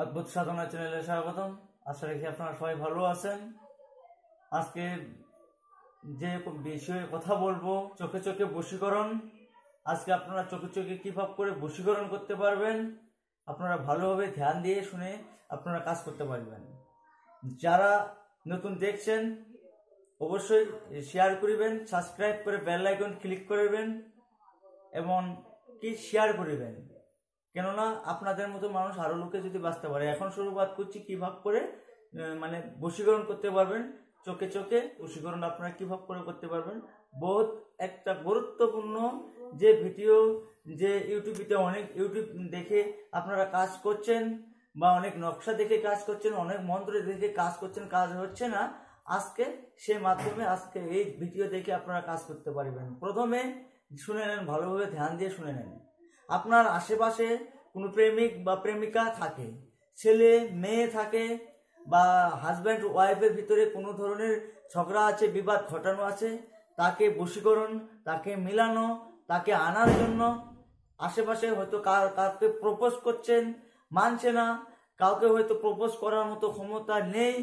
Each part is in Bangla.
অদ্ভুত সাধনা চ্যানেলে স্বাগতম আশা রাখি আপনারা সবাই ভালো আছেন আজকে যে বিষয়ে কথা বলবো চোখে চোখে বশীকরণ আজকে আপনারা চোখে চোখে কীভাবে করে বশীকরণ করতে পারবেন আপনারা ভালোভাবে ধ্যান দিয়ে শুনে আপনারা কাজ করতে পারবেন যারা নতুন দেখছেন অবশ্যই শেয়ার করিবেন সাবস্ক্রাইব করে বেল আইকন ক্লিক করবেন এবং কি শেয়ার করিবেন কেননা আপনাদের মতো মানুষ আরও লোকে যদি বাঁচতে পারে এখন শুরুবাদ করছি কীভাবে করে মানে বশীকরণ করতে পারবেন চোখে চোখে বশীকরণ আপনারা কীভাবে করে করতে পারবেন বহুত একটা গুরুত্বপূর্ণ যে ভিডিও যে ইউটিউবিতে অনেক ইউটিউব দেখে আপনারা কাজ করছেন বা অনেক নকশা দেখে কাজ করছেন অনেক মন্ত্র দেখে কাজ করছেন কাজ হচ্ছে না আজকে সে মাধ্যমে আজকে এই ভিডিও দেখে আপনারা কাজ করতে পারবেন প্রথমে শুনে নেন ভালোভাবে ধ্যান দিয়ে শুনে নেন আপনার আশেপাশে কোনো প্রেমিক বা প্রেমিকা থাকে ছেলে মেয়ে থাকে বা হাজব্যান্ড ওয়াইফের ভিতরে কোনো ধরনের ঝগড়া আছে বিবাদ ঘটানো আছে তাকে বশীকরণ তাকে মিলানো তাকে আনার জন্য আশেপাশে হয়তো কাউকে প্রপোজ করছেন মানছে না কাউকে হয়তো প্রপোজ করার মতো ক্ষমতা নেই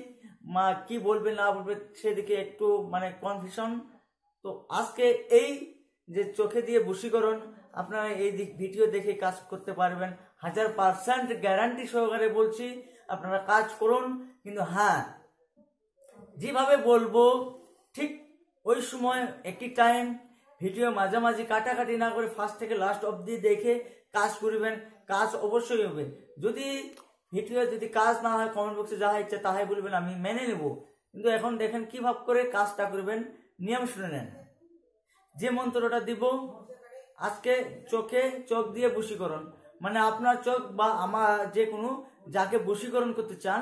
মা কি বলবে না বলবে সেদিকে একটু মানে কনফিউশন তো আজকে এই যে চোখে দিয়ে বশীকরণ আপনারা এই দিক ভিডিও দেখে কাজ করতে পারবেন হাজার পার্সেন্ট গ্যারান্টি সহকারে বলছি আপনারা কাজ করুন কিন্তু হ্যাঁ যেভাবে বলবো ঠিক ওই সময় একটি টাইম ভিডিও মাঝামাঝি কাটাকাটি না করে ফার্স্ট থেকে লাস্ট অবধি দেখে কাজ করবেন কাজ অবশ্যই হবে যদি ভিডিও যদি কাজ না হয় কমেন্ট বক্সে যাহা ইচ্ছে তাহাই বলবেন আমি মেনে নেব কিন্তু এখন দেখেন কি ভাব করে কাজটা করবেন নিয়ম শুনে নেন যে মন্ত্রটা দিব আজকে চোখে চোখ দিয়ে বসীকরণ মানে আপনার চোখ বা আমার যে কোনো যাকে বশীকরণ করতে চান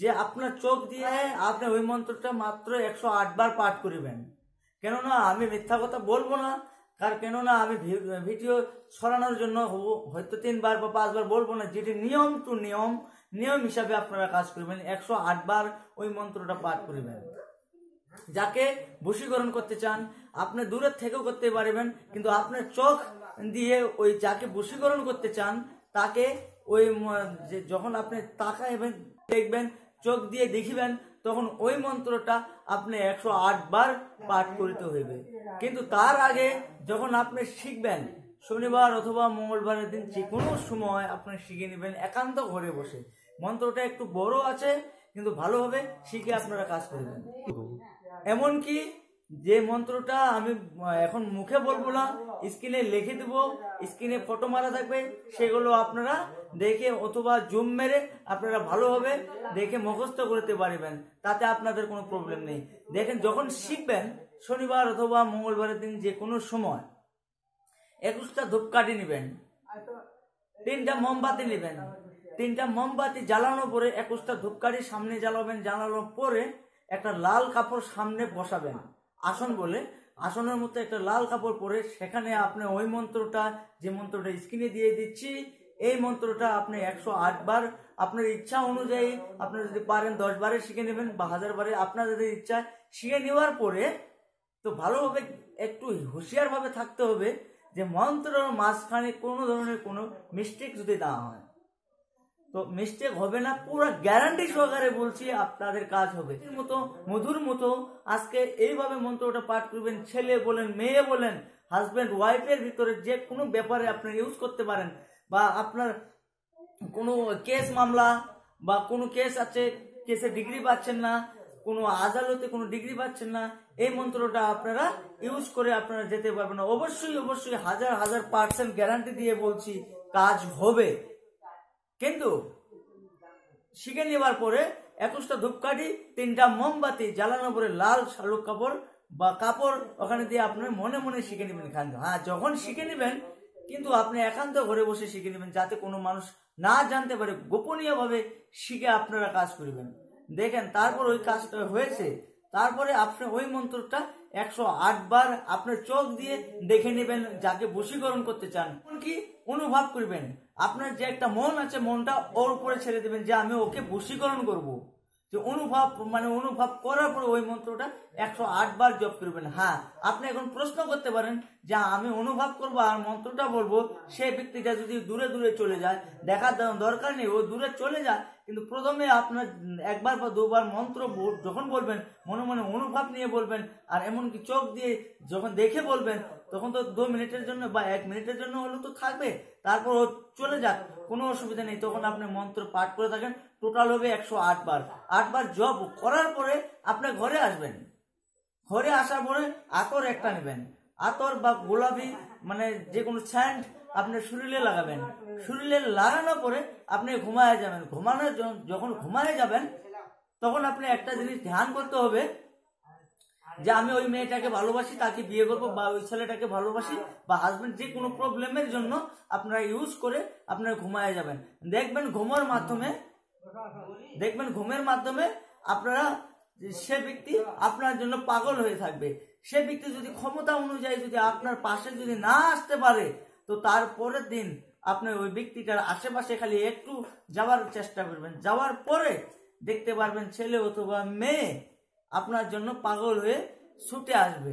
যে আপনার চোখ দিয়ে আপনি ওই মন্ত্রটা মাত্র একশো বার পাঠ করিবেন কেননা আমি মিথ্যা কথা বলবো না কার কেননা আমি ভিডিও ছড়ানোর জন্য হয়তো তিনবার বা পাঁচবার বলবো না যেটি নিয়ম টু নিয়ম নিয়ম হিসাবে আপনারা কাজ করবেন একশো বার ওই মন্ত্রটা পাঠ করিবেন যাকে বশীকরণ করতে চান আপনি দূরের থেকেও করতে পারবেন কিন্তু আপনার চোখ দিয়ে ওই যাকে বশীকরণ করতে চান তাকে ওই যখন আপনি তাকাইবেন দেখবেন চোখ দিয়ে দেখিবেন তখন ওই মন্ত্রটা আপনি একশো বার পাঠ করিতে হইবে কিন্তু তার আগে যখন আপনি শিখবেন শনিবার অথবা মঙ্গলবারের দিন যে কোনো সময় আপনি শিখে নেবেন একান্ত ঘরে বসে মন্ত্রটা একটু বড় আছে কিন্তু ভালোভাবে শিখে আপনারা কাজ করবেন এমন কি যে মন্ত্রটা আমি এখন মুখে বলবো না স্ক্রিনে লিখে দেব স্ক্রিনে ফটো মারা থাকবে সেগুলো আপনারা দেখে অথবা জুম মেরে আপনারা ভালোভাবে দেখে মুখস্থ করতে পারবেন তাতে আপনাদের কোনো প্রবলেম নেই দেখেন যখন শিখবেন শনিবার অথবা মঙ্গলবারের দিন যে কোনো সময় একুশটা ধূপকাঠি নেবেন তিনটা মোমবাতি নেবেন তিনটা মোমবাতি জ্বালানোর পরে একুশটা ধূপকাঠি সামনে জ্বালাবেন জ্বালানোর পরে একটা লাল কাপড় সামনে বসাবেন আসন বলে আসনের মতো একটা লাল কাপড় পরে সেখানে আপনি ওই মন্ত্রটা যে মন্ত্রটা স্ক্রিনে দিয়ে দিচ্ছি এই মন্ত্রটা আপনি একশো বার আপনার ইচ্ছা অনুযায়ী আপনি যদি পারেন দশ বারে শিখে নেবেন বা হাজার বারে আপনার যদি ইচ্ছা শিখে নেওয়ার পরে তো ভালোভাবে একটু হুঁশিয়ারভাবে থাকতে হবে যে মন্ত্রর মাঝখানে কোনো ধরনের কোনো মিস্টেক যদি না হয় তো মিস্টেক হবে না পুরো গ্যারান্টি সহকারে বলছি আপনাদের কাজ হবে মতো মধুর মতো আজকে এইভাবে মন্ত্রটা পাঠ করবেন ছেলে বলেন মেয়ে বলেন হাজব্যান্ড ওয়াইফের ভিতরে যে কোনো ব্যাপারে আপনি ইউজ করতে পারেন বা আপনার কোনো কেস মামলা বা কোনো কেস আছে কেসে ডিগ্রি পাচ্ছেন না কোনো আদালতে কোনো ডিগ্রি পাচ্ছেন না এই মন্ত্রটা আপনারা ইউজ করে আপনারা যেতে পারবেন অবশ্যই অবশ্যই হাজার হাজার পার্সেন্ট গ্যারান্টি দিয়ে বলছি কাজ হবে কিন্তু শিখে নেবার পরে একুশটা ধূপকাঠি তিনটা মোমবাতি জ্বালানোর পরে লাল শালুক কাপড় বা কাপড় ওখানে দিয়ে আপনার মনে মনে শিখে নেবেন খান হ্যাঁ যখন শিখে নেবেন কিন্তু আপনি একান্ত ঘরে বসে শিখে নেবেন যাতে কোনো মানুষ না জানতে পারে গোপনীয়ভাবে শিখে আপনারা কাজ করবেন দেখেন তারপর ওই কাজটা হয়েছে তারপরে আপনি ওই মন্ত্রটা একশো বার আপনার চোখ দিয়ে দেখে নেবেন যাকে বসীকরণ করতে চান কি অনুভব করবেন আপনার যে একটা মন আছে মনটা ওর উপরে ছেড়ে দেবেন যে আমি ওকে বসীকরণ করবো যে অনুভব মানে অনুভব করার পরে ওই মন্ত্রটা একশো বার জপ করবেন হ্যাঁ আপনি এখন প্রশ্ন করতে পারেন যে আমি অনুভব করব আর মন্ত্রটা বলবো সে ব্যক্তিটা যদি দূরে দূরে চলে যায় দেখার দরকার নেই ও দূরে চলে যায় কিন্তু প্রথমে আপনার একবার বা দুবার মন্ত্র যখন বলবেন মনে মনে অনুভব নিয়ে বলবেন আর এমনকি চোখ দিয়ে যখন দেখে বলবেন তখন তো দু মিনিটের জন্য বা এক মিনিটের জন্য হলেও তো থাকবে তারপর চলে যাক কোনো অসুবিধা নেই তখন আপনি মন্ত্র পাঠ করে থাকেন টোটাল হবে একশো আটবার আটবার জব করার পরে আপনি ঘরে আসবেন ঘরে আসার পরে আতর একটা নেবেন আতর বা গোলাপি মানে যে কোনো স্যান্ড আপনি শরীরে লাগাবেন শরীরে লাগানোর পরে আপনি ঘুমায় যাবেন ঘুমানোর যখন ঘুমায় যাবেন তখন আপনি একটা জিনিস ধ্যান করতে হবে যে আমি ওই মেয়েটাকে ভালোবাসি তাকে বিয়ে করবো বা ওই ছেলেটাকে ভালোবাসি বা হাজবেন্ড যে কোনো প্রবলেমের জন্য আপনারা ইউজ করে আপনারা ঘুমায় যাবেন দেখবেন ঘুমের মাধ্যমে দেখবেন ঘুমের মাধ্যমে আপনারা সে ব্যক্তি আপনার জন্য পাগল হয়ে থাকবে সে ব্যক্তি যদি ক্ষমতা অনুযায়ী যদি আপনার পাশে যদি না আসতে পারে তো তারপরের দিন আপনি ওই ব্যক্তিটার আশেপাশে খালি একটু যাওয়ার চেষ্টা করবেন যাওয়ার পরে দেখতে পারবেন ছেলে অথবা মেয়ে আপনার জন্য পাগল হয়ে ছুটে আসবে